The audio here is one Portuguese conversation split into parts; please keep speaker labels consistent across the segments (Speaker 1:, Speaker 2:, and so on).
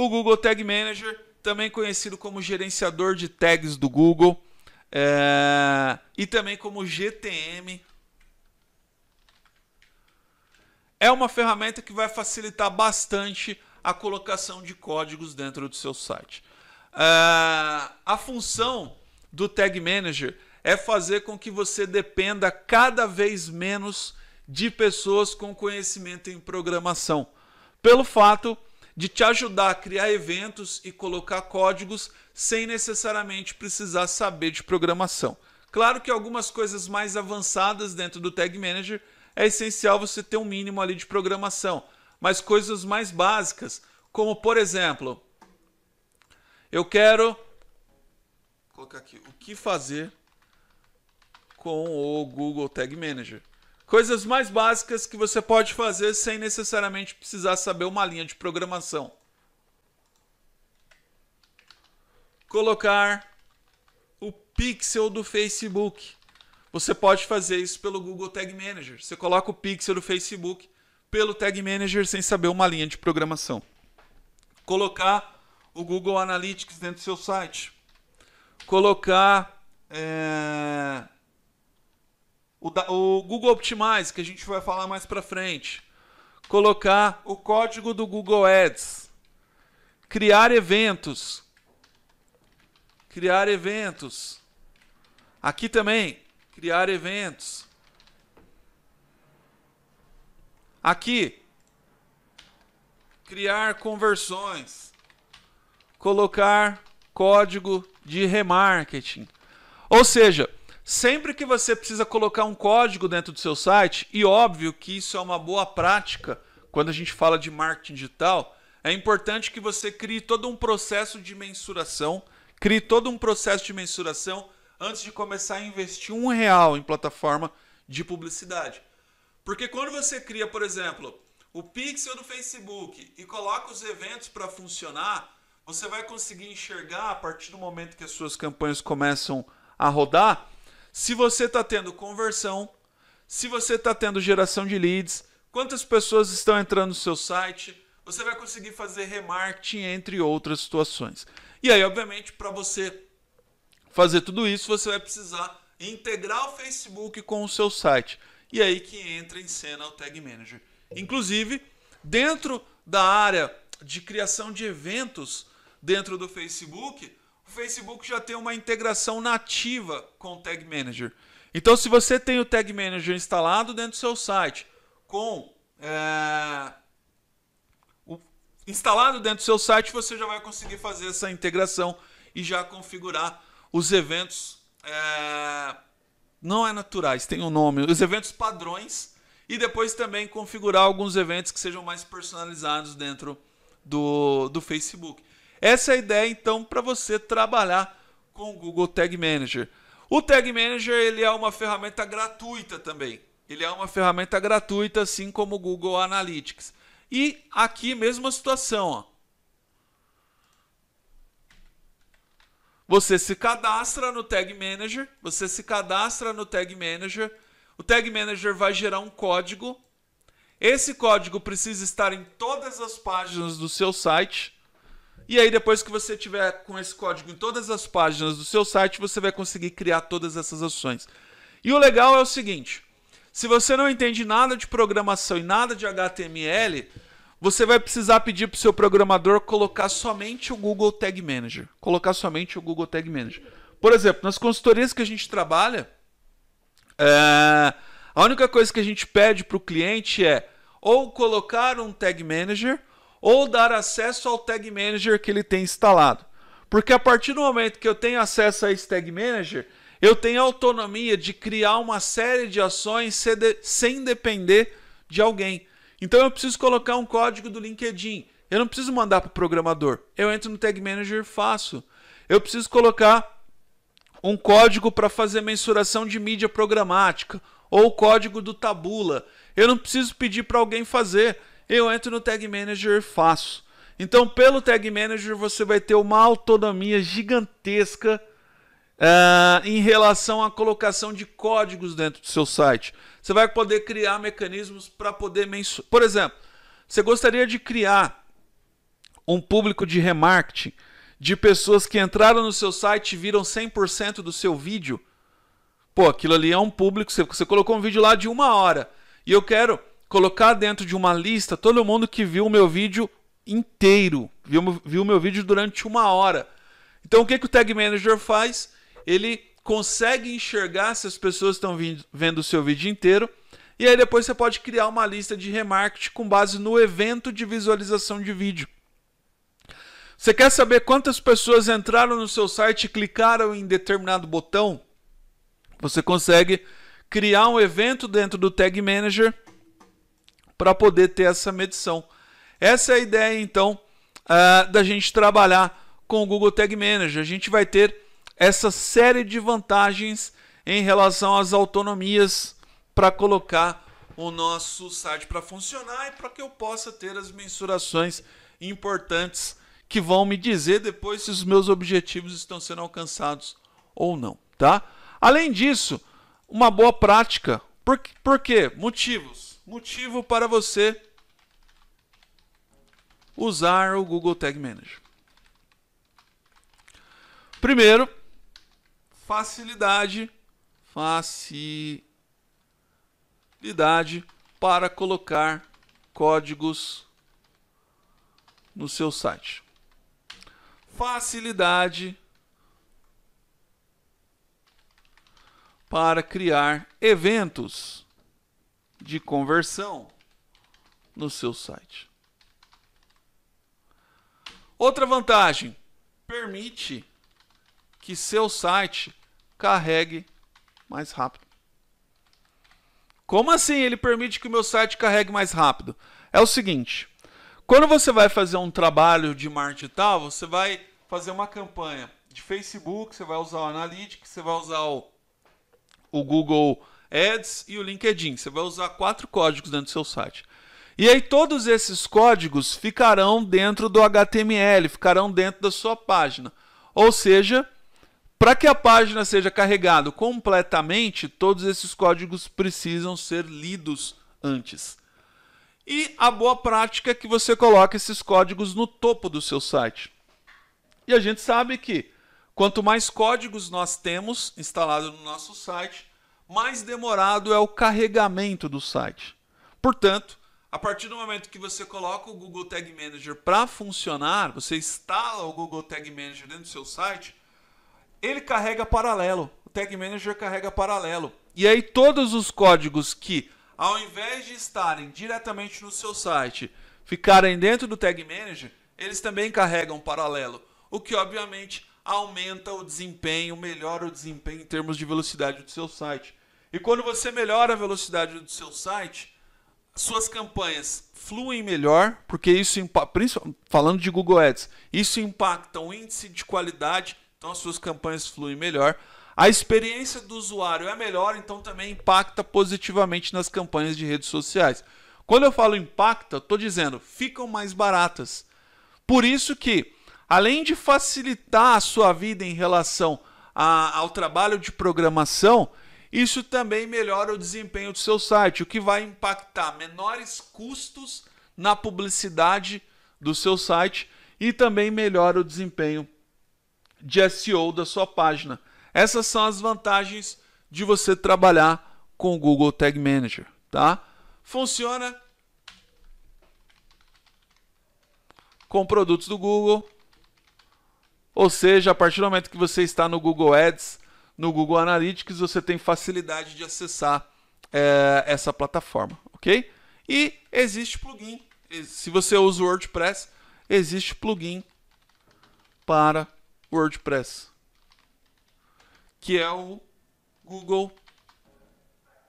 Speaker 1: O Google Tag Manager, também conhecido como gerenciador de tags do Google, é, e também como GTM, é uma ferramenta que vai facilitar bastante a colocação de códigos dentro do seu site. É, a função do Tag Manager é fazer com que você dependa cada vez menos de pessoas com conhecimento em programação, pelo fato de te ajudar a criar eventos e colocar códigos sem necessariamente precisar saber de programação. Claro que algumas coisas mais avançadas dentro do Tag Manager é essencial você ter um mínimo ali de programação, mas coisas mais básicas, como por exemplo, eu quero Vou colocar aqui o que fazer com o Google Tag Manager. Coisas mais básicas que você pode fazer sem necessariamente precisar saber uma linha de programação. Colocar o pixel do Facebook. Você pode fazer isso pelo Google Tag Manager. Você coloca o pixel do Facebook pelo Tag Manager sem saber uma linha de programação. Colocar o Google Analytics dentro do seu site. Colocar. É o, da, o Google Optimize, que a gente vai falar mais para frente, colocar o código do Google Ads, criar eventos, criar eventos. Aqui também, criar eventos. Aqui, criar conversões, colocar código de remarketing. Ou seja, Sempre que você precisa colocar um código dentro do seu site, e óbvio que isso é uma boa prática quando a gente fala de marketing digital, é importante que você crie todo um processo de mensuração, crie todo um processo de mensuração antes de começar a investir um real em plataforma de publicidade. Porque quando você cria, por exemplo, o pixel do Facebook e coloca os eventos para funcionar, você vai conseguir enxergar a partir do momento que as suas campanhas começam a rodar se você está tendo conversão, se você está tendo geração de leads, quantas pessoas estão entrando no seu site, você vai conseguir fazer remarketing, entre outras situações. E aí, obviamente, para você fazer tudo isso, você vai precisar integrar o Facebook com o seu site. E aí que entra em cena o Tag Manager. Inclusive, dentro da área de criação de eventos dentro do Facebook, o Facebook já tem uma integração nativa com o Tag Manager. Então, se você tem o Tag Manager instalado dentro do seu site, com é, o, instalado dentro do seu site, você já vai conseguir fazer essa integração e já configurar os eventos. É, não é naturais, tem um nome. Os eventos padrões e depois também configurar alguns eventos que sejam mais personalizados dentro do, do Facebook. Essa é a ideia então para você trabalhar com o Google Tag Manager. O Tag Manager ele é uma ferramenta gratuita também. Ele é uma ferramenta gratuita, assim como o Google Analytics. E aqui mesma situação. Ó. Você se cadastra no Tag Manager. Você se cadastra no Tag Manager. O Tag Manager vai gerar um código. Esse código precisa estar em todas as páginas do seu site. E aí, depois que você tiver com esse código em todas as páginas do seu site, você vai conseguir criar todas essas ações. E o legal é o seguinte: se você não entende nada de programação e nada de HTML, você vai precisar pedir para o seu programador colocar somente o Google Tag Manager. Colocar somente o Google Tag Manager. Por exemplo, nas consultorias que a gente trabalha, é, a única coisa que a gente pede para o cliente é ou colocar um Tag Manager ou dar acesso ao Tag Manager que ele tem instalado. Porque a partir do momento que eu tenho acesso a esse Tag Manager, eu tenho autonomia de criar uma série de ações sem depender de alguém. Então eu preciso colocar um código do LinkedIn. Eu não preciso mandar para o programador. Eu entro no Tag Manager e faço. Eu preciso colocar um código para fazer mensuração de mídia programática ou o código do Tabula. Eu não preciso pedir para alguém fazer eu entro no Tag Manager e faço. Então, pelo Tag Manager, você vai ter uma autonomia gigantesca uh, em relação à colocação de códigos dentro do seu site. Você vai poder criar mecanismos para poder mensurar. Por exemplo, você gostaria de criar um público de remarketing de pessoas que entraram no seu site e viram 100% do seu vídeo? Pô, aquilo ali é um público. Você, você colocou um vídeo lá de uma hora. E eu quero colocar dentro de uma lista todo mundo que viu o meu vídeo inteiro, viu, viu o meu vídeo durante uma hora. Então o que, que o Tag Manager faz? Ele consegue enxergar se as pessoas estão vendo o seu vídeo inteiro. E aí depois você pode criar uma lista de remarketing com base no evento de visualização de vídeo. Você quer saber quantas pessoas entraram no seu site e clicaram em determinado botão? Você consegue criar um evento dentro do Tag Manager para poder ter essa medição. Essa é a ideia, então, uh, da gente trabalhar com o Google Tag Manager. A gente vai ter essa série de vantagens em relação às autonomias para colocar o nosso site para funcionar e para que eu possa ter as mensurações importantes que vão me dizer depois se os meus objetivos estão sendo alcançados ou não, tá? Além disso, uma boa prática. Por, por quê? Motivos motivo para você usar o Google Tag Manager. Primeiro, facilidade, facilidade para colocar códigos no seu site. Facilidade para criar eventos de conversão no seu site. Outra vantagem: permite que seu site carregue mais rápido. Como assim ele permite que o meu site carregue mais rápido? É o seguinte: quando você vai fazer um trabalho de marketing tal, você vai fazer uma campanha de Facebook, você vai usar o Analytics, você vai usar o, o Google Ads e o LinkedIn. Você vai usar quatro códigos dentro do seu site. E aí todos esses códigos ficarão dentro do HTML, ficarão dentro da sua página. Ou seja, para que a página seja carregada completamente, todos esses códigos precisam ser lidos antes. E a boa prática é que você coloca esses códigos no topo do seu site. E a gente sabe que quanto mais códigos nós temos instalados no nosso site, mais demorado é o carregamento do site. Portanto, a partir do momento que você coloca o Google Tag Manager para funcionar, você instala o Google Tag Manager dentro do seu site, ele carrega paralelo. O Tag Manager carrega paralelo. E aí todos os códigos que, ao invés de estarem diretamente no seu site, ficarem dentro do Tag Manager, eles também carregam paralelo. O que, obviamente, aumenta o desempenho, melhora o desempenho em termos de velocidade do seu site. E quando você melhora a velocidade do seu site, suas campanhas fluem melhor, porque isso falando de Google Ads, isso impacta o índice de qualidade, então as suas campanhas fluem melhor. A experiência do usuário é melhor, então também impacta positivamente nas campanhas de redes sociais. Quando eu falo impacta, estou dizendo ficam mais baratas. Por isso que, além de facilitar a sua vida em relação a, ao trabalho de programação, isso também melhora o desempenho do seu site, o que vai impactar menores custos na publicidade do seu site e também melhora o desempenho de SEO da sua página. Essas são as vantagens de você trabalhar com o Google Tag Manager, tá? Funciona com produtos do Google, ou seja, a partir do momento que você está no Google Ads, no Google Analytics, você tem facilidade de acessar é, essa plataforma, ok? E existe plugin. Se você usa o WordPress, existe plugin para WordPress, que é o Google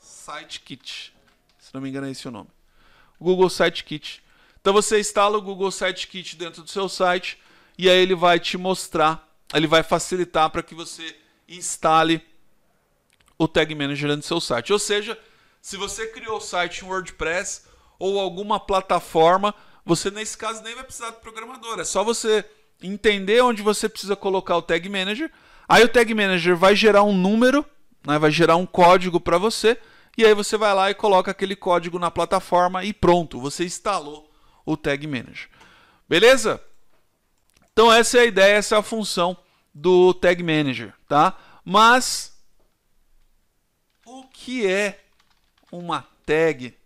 Speaker 1: Site Kit, Se não me engano, é esse o nome. Google Site Kit. Então você instala o Google Site Kit dentro do seu site e aí ele vai te mostrar, ele vai facilitar para que você instale o Tag Manager no seu site. Ou seja, se você criou o site em WordPress ou alguma plataforma, você nesse caso nem vai precisar de programador. É só você entender onde você precisa colocar o Tag Manager. Aí o Tag Manager vai gerar um número, né? vai gerar um código para você. E aí você vai lá e coloca aquele código na plataforma e pronto, você instalou o Tag Manager. Beleza? Então essa é a ideia, essa é a função do Tag Manager, tá? Mas o que é uma tag?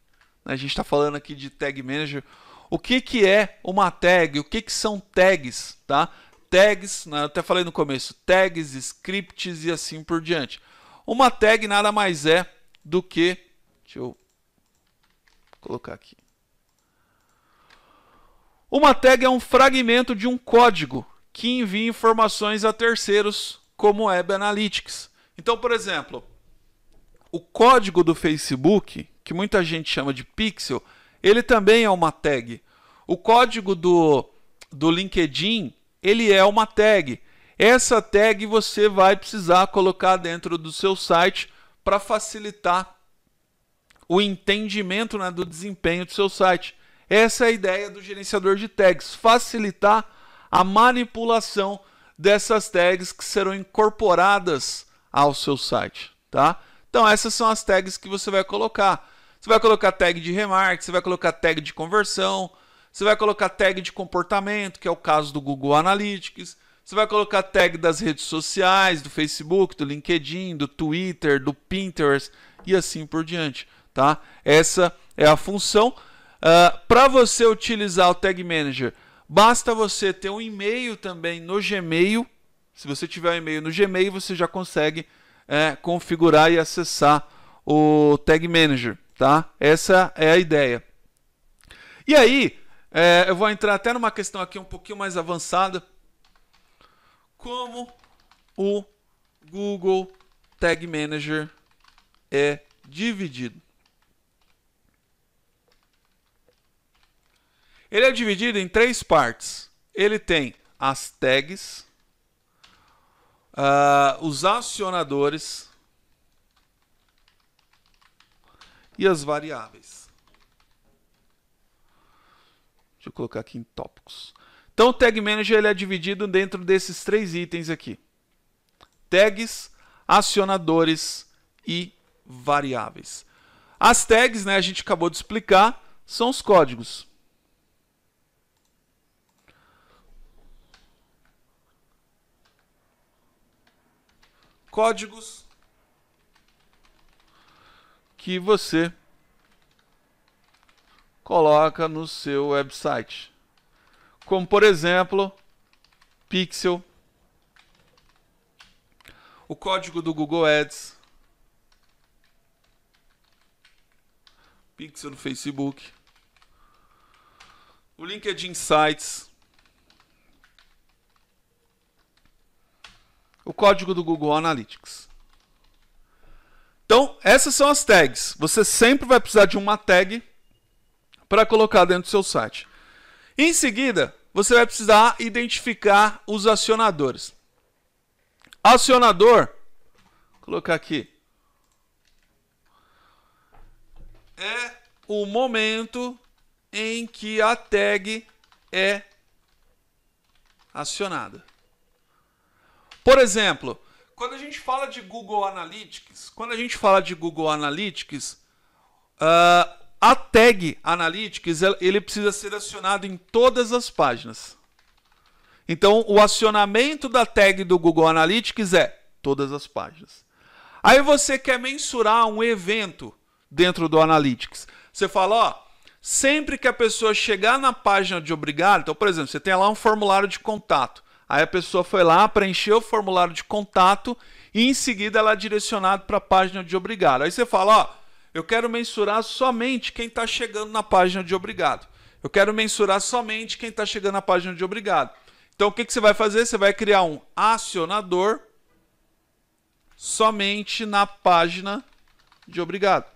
Speaker 1: A gente está falando aqui de Tag Manager. O que, que é uma tag? O que, que são tags, tá? Tags, né? eu até falei no começo, tags, scripts e assim por diante. Uma tag nada mais é do que, deixa eu colocar aqui. Uma tag é um fragmento de um código que envia informações a terceiros, como Web Analytics. Então, por exemplo, o código do Facebook, que muita gente chama de pixel, ele também é uma tag. O código do, do LinkedIn, ele é uma tag. Essa tag você vai precisar colocar dentro do seu site para facilitar o entendimento né, do desempenho do seu site. Essa é a ideia do gerenciador de tags, facilitar a manipulação dessas tags que serão incorporadas ao seu site, tá? Então essas são as tags que você vai colocar. Você vai colocar tag de remark, você vai colocar tag de conversão, você vai colocar tag de comportamento, que é o caso do Google Analytics, você vai colocar tag das redes sociais, do Facebook, do LinkedIn, do Twitter, do Pinterest e assim por diante, tá? Essa é a função. Uh, ah, Para você utilizar o Tag Manager Basta você ter um e-mail também no Gmail. Se você tiver um e-mail no Gmail, você já consegue é, configurar e acessar o Tag Manager, tá? Essa é a ideia. E aí, é, eu vou entrar até numa questão aqui um pouquinho mais avançada, como o Google Tag Manager é dividido. Ele é dividido em três partes. Ele tem as tags, uh, os acionadores e as variáveis. Deixa eu colocar aqui em tópicos. Então, o Tag Manager ele é dividido dentro desses três itens aqui. Tags, acionadores e variáveis. As tags, né, a gente acabou de explicar, são os códigos. códigos que você coloca no seu website. Como, por exemplo, pixel, o código do Google Ads, pixel no Facebook, o LinkedIn Sites, o código do Google Analytics. Então, essas são as tags. Você sempre vai precisar de uma tag para colocar dentro do seu site. Em seguida, você vai precisar identificar os acionadores. Acionador, vou colocar aqui, é o momento em que a tag é acionada. Por exemplo, quando a gente fala de Google Analytics, quando a gente fala de Google Analytics, uh, a tag Analytics ele precisa ser acionado em todas as páginas. Então, o acionamento da tag do Google Analytics é todas as páginas. Aí você quer mensurar um evento dentro do Analytics. Você fala, ó, sempre que a pessoa chegar na página de obrigado, então, por exemplo, você tem lá um formulário de contato. Aí a pessoa foi lá, preencheu o formulário de contato e em seguida ela é direcionada para a página de obrigado. Aí você fala, ó, eu quero mensurar somente quem está chegando na página de obrigado. Eu quero mensurar somente quem está chegando na página de obrigado. Então o que, que você vai fazer? Você vai criar um acionador somente na página de obrigado.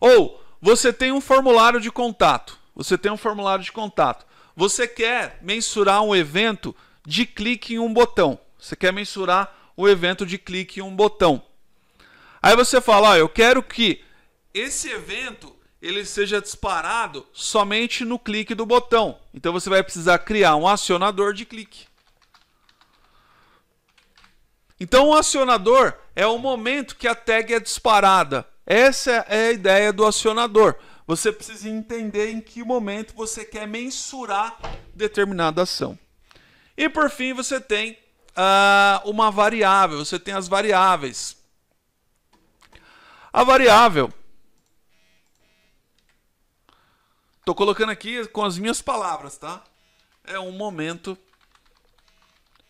Speaker 1: Ou você tem um formulário de contato. Você tem um formulário de contato. Você quer mensurar um evento de clique em um botão. Você quer mensurar o evento de clique em um botão. Aí você fala, eu quero que esse evento ele seja disparado somente no clique do botão. Então você vai precisar criar um acionador de clique. Então o acionador é o momento que a tag é disparada. Essa é a ideia do acionador. Você precisa entender em que momento você quer mensurar determinada ação. E por fim, você tem uh, uma variável, você tem as variáveis. A variável. Estou colocando aqui com as minhas palavras, tá? É um momento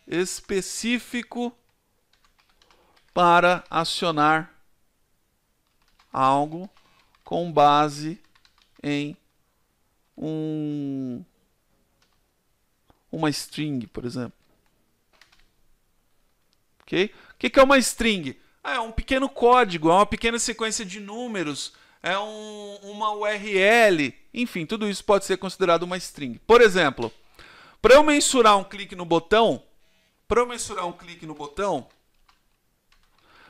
Speaker 1: específico para acionar algo com base em um uma string, por exemplo. Ok? O que é uma string? Ah, é um pequeno código, é uma pequena sequência de números, é um, uma URL, enfim, tudo isso pode ser considerado uma string. Por exemplo, para eu mensurar um clique no botão, para eu mensurar um clique no botão,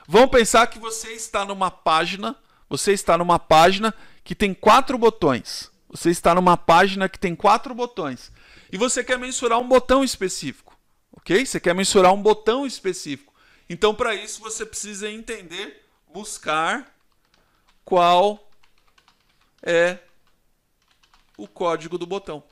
Speaker 1: vão pensar que você está numa página você está numa página que tem quatro botões. Você está numa página que tem quatro botões. E você quer mensurar um botão específico. Ok? Você quer mensurar um botão específico. Então, para isso, você precisa entender, buscar qual é o código do botão.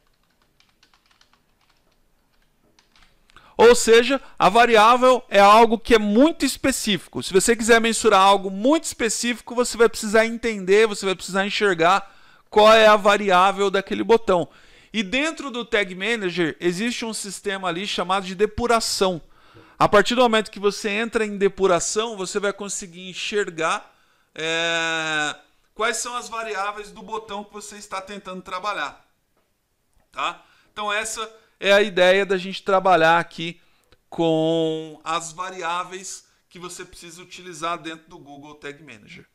Speaker 1: Ou seja, a variável é algo que é muito específico. Se você quiser mensurar algo muito específico, você vai precisar entender, você vai precisar enxergar qual é a variável daquele botão. E dentro do Tag Manager existe um sistema ali chamado de depuração. A partir do momento que você entra em depuração, você vai conseguir enxergar é, quais são as variáveis do botão que você está tentando trabalhar. Tá? Então essa é a ideia da gente trabalhar aqui com as variáveis que você precisa utilizar dentro do Google Tag Manager.